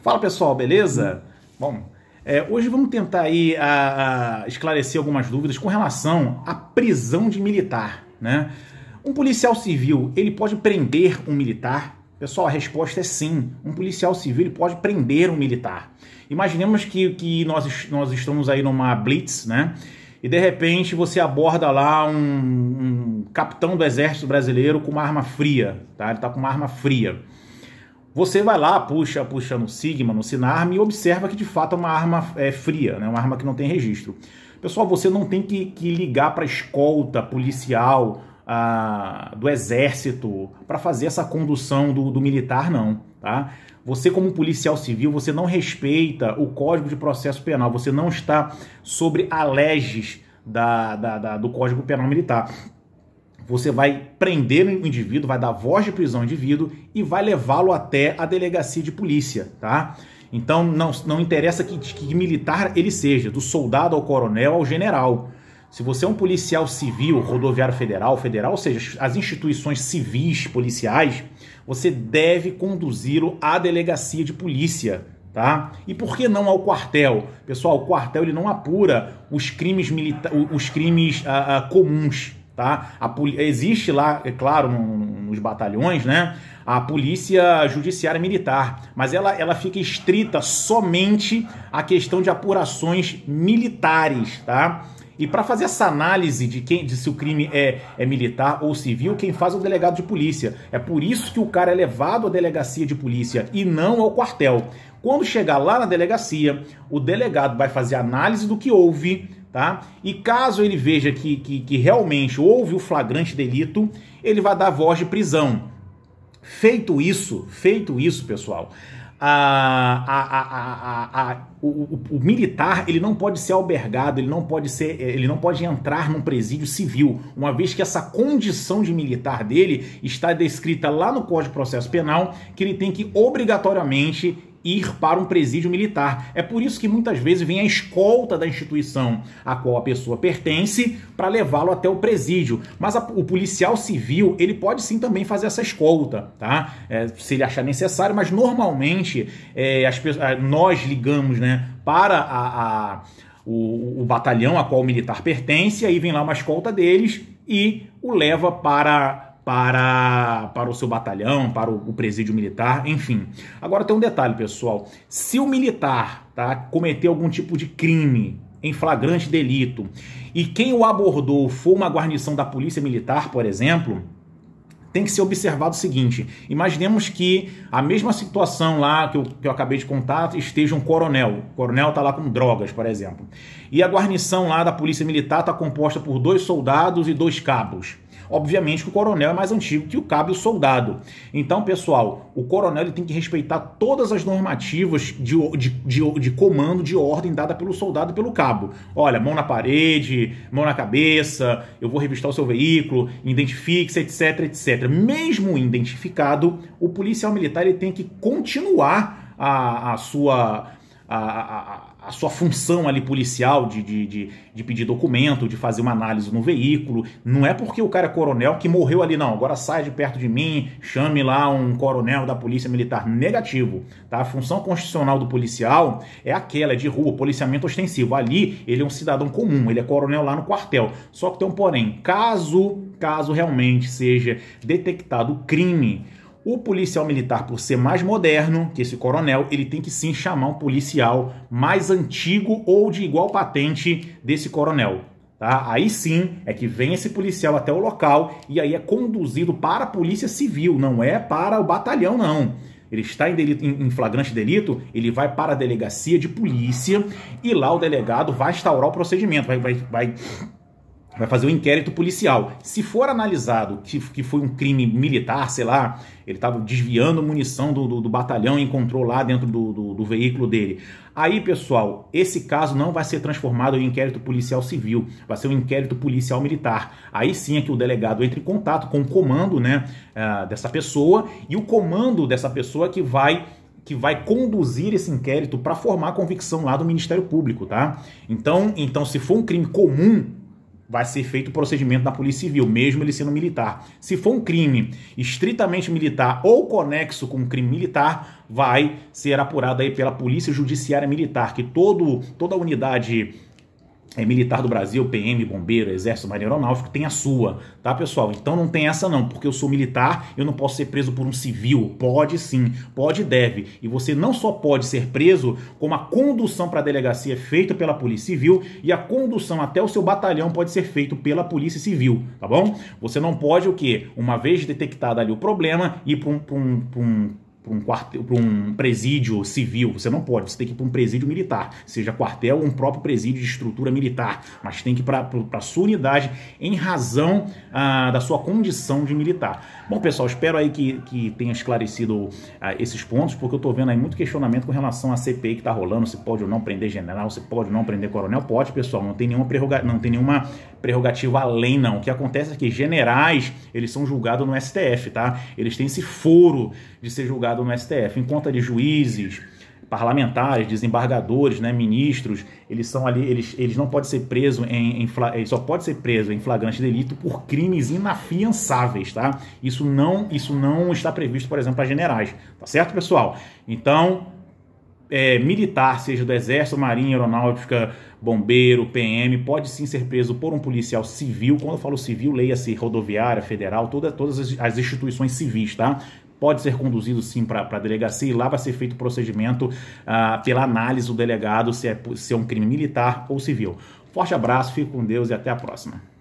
Fala pessoal, beleza? Uhum. Bom, é, hoje vamos tentar aí a, a esclarecer algumas dúvidas com relação à prisão de militar, né? Um policial civil, ele pode prender um militar? Pessoal, a resposta é sim. Um policial civil pode prender um militar. Imaginemos que, que nós, nós estamos aí numa blitz, né? E de repente você aborda lá um, um capitão do exército brasileiro com uma arma fria, tá? Ele tá com uma arma fria. Você vai lá, puxa, puxa no Sigma, no Sinarm e observa que de fato é uma arma é, fria, né? uma arma que não tem registro. Pessoal, você não tem que, que ligar para escolta policial, ah, do exército, para fazer essa condução do, do militar, não. Tá? Você, como policial civil, você não respeita o Código de Processo Penal, você não está sobre a da, da, da, do Código Penal Militar. Você vai prender o indivíduo, vai dar voz de prisão ao indivíduo e vai levá-lo até a delegacia de polícia, tá? Então não, não interessa que, que militar ele seja, do soldado ao coronel ao general. Se você é um policial civil, rodoviário federal, federal, ou seja, as instituições civis policiais, você deve conduzi-lo à delegacia de polícia, tá? E por que não ao quartel? Pessoal, o quartel ele não apura os crimes, milita os crimes uh, uh, comuns tá? A, existe lá, é claro, nos batalhões, né? A polícia judiciária militar, mas ela, ela fica estrita somente à questão de apurações militares, tá? E para fazer essa análise de quem de se o crime é, é militar ou civil, quem faz é o delegado de polícia. É por isso que o cara é levado à delegacia de polícia e não ao quartel. Quando chegar lá na delegacia, o delegado vai fazer análise do que houve, tá? E caso ele veja que, que, que realmente houve o flagrante delito, ele vai dar voz de prisão. Feito isso, feito isso, pessoal, a, a, a, o, o, o, militar ele não pode ser albergado, ele não pode ser, eh, ele não pode entrar num presídio civil, uma vez que essa condição de militar dele está descrita lá no Código de Processo Penal, que ele tem que obrigatoriamente ir para um presídio militar. É por isso que muitas vezes vem a escolta da instituição a qual a pessoa pertence para levá-lo até o presídio. Mas a, o policial civil ele pode sim também fazer essa escolta, tá? É, se ele achar necessário. Mas normalmente é, as, nós ligamos, né, para a, a o, o, batalhão a qual o militar pertence, aí vem lá uma escolta deles e o leva para para, para o seu batalhão, para o, o, presídio militar, enfim. Agora tem um detalhe, pessoal. Se o militar tá, cometer algum tipo de crime em flagrante delito e quem o abordou for uma guarnição da polícia militar, por exemplo, tem que ser observado o seguinte: imaginemos que a mesma situação lá que eu, que eu acabei de contar esteja um coronel. O coronel está lá com drogas, por exemplo. E a guarnição lá da Polícia Militar está composta por dois soldados e dois cabos. Obviamente que o coronel é mais antigo que o cabo e o soldado. Então, pessoal, o coronel ele tem que respeitar todas as normativas de, de, de, de comando, de ordem dada pelo soldado e pelo cabo. Olha, mão na parede, mão na cabeça, eu vou revistar o seu veículo, identifique-se, etc, etc. Mesmo identificado, o policial militar ele tem que continuar a, a sua a, a, a sua função ali policial de, de, de, de, pedir documento, de fazer uma análise no veículo. Não é porque o cara é coronel que morreu ali, não. Agora sai de perto de mim, chame lá um coronel da polícia militar. Negativo, tá? A função constitucional do policial é aquela, é de rua, policiamento ostensivo. Ali ele é um cidadão comum, ele é coronel lá no quartel. Só que tem um porém, caso, caso realmente seja detectado crime o policial militar, por ser mais moderno que esse coronel, ele tem que sim chamar um policial mais antigo ou de igual patente desse coronel. Tá? Aí sim é que vem esse policial até o local e aí é conduzido para a polícia civil, não é para o batalhão, não ele está em, delito, em, flagrante delito, ele vai para a delegacia de polícia e lá o delegado vai instaurar o procedimento, vai, vai, vai vai fazer um inquérito policial. Se for analisado que, que foi um crime militar, sei lá, ele estava desviando munição do, do, do, batalhão e encontrou lá dentro do, do, do veículo dele. Aí, pessoal, esse caso não vai ser transformado em inquérito policial civil, vai ser um inquérito policial militar. Aí sim é que o delegado entra em contato com o comando né, eh, dessa pessoa e o comando dessa pessoa que vai que vai conduzir esse inquérito para formar a convicção lá do Ministério Público, tá? Então, então se for um crime comum, vai ser feito o procedimento na Polícia Civil, mesmo ele sendo militar. Se for um crime estritamente militar ou conexo com um crime militar, vai ser apurado aí pela Polícia Judiciária Militar, que todo, toda unidade é, militar do Brasil, PM, bombeiro, exército, marinha aeronáutico, tem a sua, tá, pessoal? Então não tem essa não, porque eu sou militar, eu não posso ser preso por um civil. Pode sim, pode e deve. E você não só pode ser preso, como a condução para a delegacia é feita pela Polícia Civil e a condução até o seu batalhão pode ser feita pela Polícia Civil, tá bom? Você não pode o quê? Uma vez detectado ali o problema, ir para um, pra um, pra um para um, um presídio civil. Você não pode, você tem que ir para um presídio militar, seja quartel ou um próprio presídio de estrutura militar, mas tem que ir para, a sua unidade em razão ah, da sua condição de militar. Bom, pessoal, espero aí que, que tenha esclarecido ah, esses pontos, porque eu estou vendo aí muito questionamento com relação à CPI que está rolando, se pode ou não prender general, se pode ou não prender coronel. Pode, pessoal, não tem nenhuma, prerroga não tem nenhuma prerrogativa além, não. O que acontece é que generais, eles são julgados no STF, tá? Eles têm esse foro de ser julgados julgado no STF. Em conta de juízes, parlamentares, desembargadores, né, ministros, eles são ali, eles, eles não podem ser presos em, em ele só pode ser preso em flagrante delito por crimes inafiançáveis, tá? Isso não, isso não está previsto, por exemplo, para generais, tá certo, pessoal? Então, é, militar, seja do Exército, Marinha, Aeronáutica, Bombeiro, PM, pode sim ser preso por um policial civil. Quando eu falo civil, leia-se rodoviária, federal, toda, todas as instituições civis, tá? pode ser conduzido sim para a delegacia e lá vai ser feito o procedimento ah, pela análise do delegado se é, se é um crime militar ou civil. Forte abraço, fique com Deus e até a próxima.